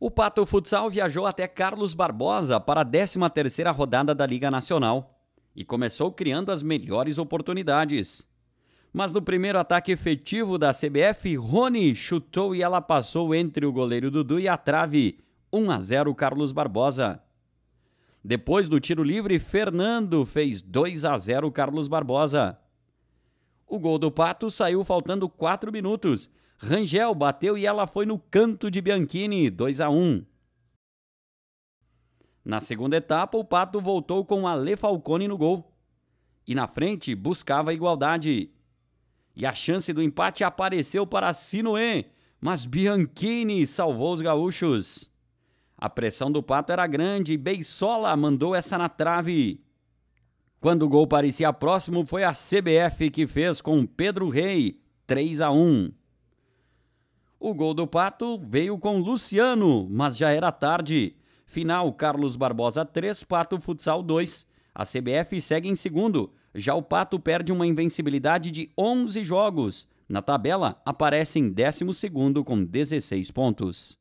O Pato Futsal viajou até Carlos Barbosa para a 13ª rodada da Liga Nacional e começou criando as melhores oportunidades. Mas no primeiro ataque efetivo da CBF, Rony chutou e ela passou entre o goleiro Dudu e a trave, 1 a 0 Carlos Barbosa. Depois do tiro livre, Fernando fez 2 a 0 Carlos Barbosa. O gol do Pato saiu faltando 4 minutos Rangel bateu e ela foi no canto de Bianchini, 2 a 1. Na segunda etapa, o Pato voltou com Ale Falcone no gol. E na frente, buscava a igualdade. E a chance do empate apareceu para Sinoé, mas Bianchini salvou os gaúchos. A pressão do Pato era grande e Beisola mandou essa na trave. Quando o gol parecia próximo, foi a CBF que fez com Pedro Rei, 3 a 1. O gol do Pato veio com Luciano, mas já era tarde. Final: Carlos Barbosa 3, Pato Futsal 2. A CBF segue em segundo. Já o Pato perde uma invencibilidade de 11 jogos. Na tabela, aparece em 12 com 16 pontos.